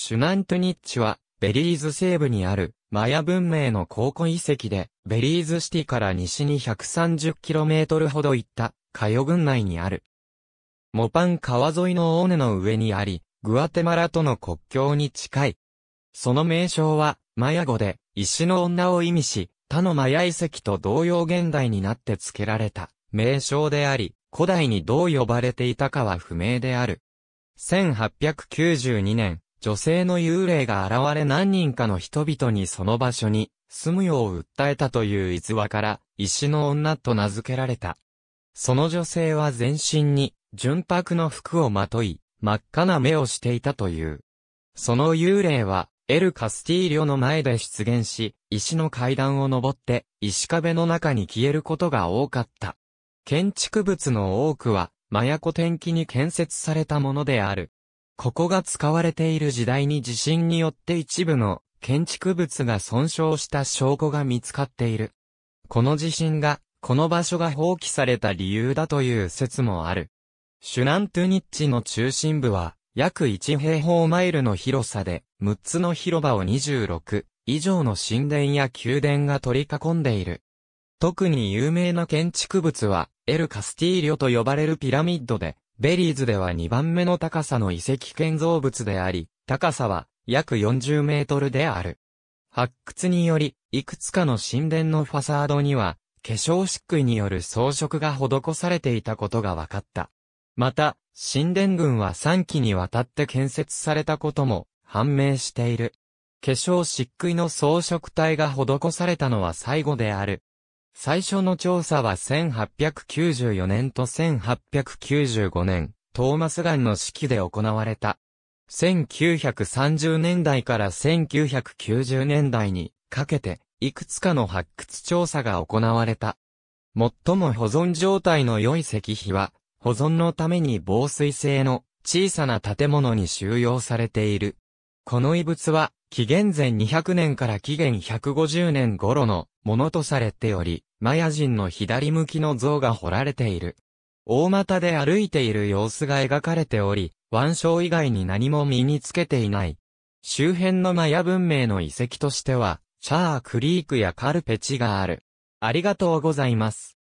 シュナントニッチは、ベリーズ西部にある、マヤ文明の考古遺跡で、ベリーズシティから西に 130km ほど行った、カヨ郡内にある。モパン川沿いの尾根の上にあり、グアテマラとの国境に近い。その名称は、マヤ語で、石の女を意味し、他のマヤ遺跡と同様現代になって付けられた、名称であり、古代にどう呼ばれていたかは不明である。1892年、女性の幽霊が現れ何人かの人々にその場所に住むよう訴えたという逸話から、石の女と名付けられた。その女性は全身に純白の服をまとい、真っ赤な目をしていたという。その幽霊は、エル・カスティーリョの前で出現し、石の階段を登って、石壁の中に消えることが多かった。建築物の多くは、マヤコ天気に建設されたものである。ここが使われている時代に地震によって一部の建築物が損傷した証拠が見つかっている。この地震が、この場所が放棄された理由だという説もある。シュナントゥニッチの中心部は、約1平方マイルの広さで、6つの広場を26以上の神殿や宮殿が取り囲んでいる。特に有名な建築物は、エル・カスティーリョと呼ばれるピラミッドで、ベリーズでは2番目の高さの遺跡建造物であり、高さは約40メートルである。発掘により、いくつかの神殿のファサードには、化粧漆喰による装飾が施されていたことが分かった。また、神殿群は3期にわたって建設されたことも判明している。化粧漆喰の装飾体が施されたのは最後である。最初の調査は1894年と1895年、トーマス・ガンの式で行われた。1930年代から1990年代にかけて、いくつかの発掘調査が行われた。最も保存状態の良い石碑は、保存のために防水性の小さな建物に収容されている。この遺物は、紀元前200年から紀元150年頃のものとされており、マヤ人の左向きの像が彫られている。大股で歩いている様子が描かれており、腕章以外に何も身につけていない。周辺のマヤ文明の遺跡としては、シャークリークやカルペチがある。ありがとうございます。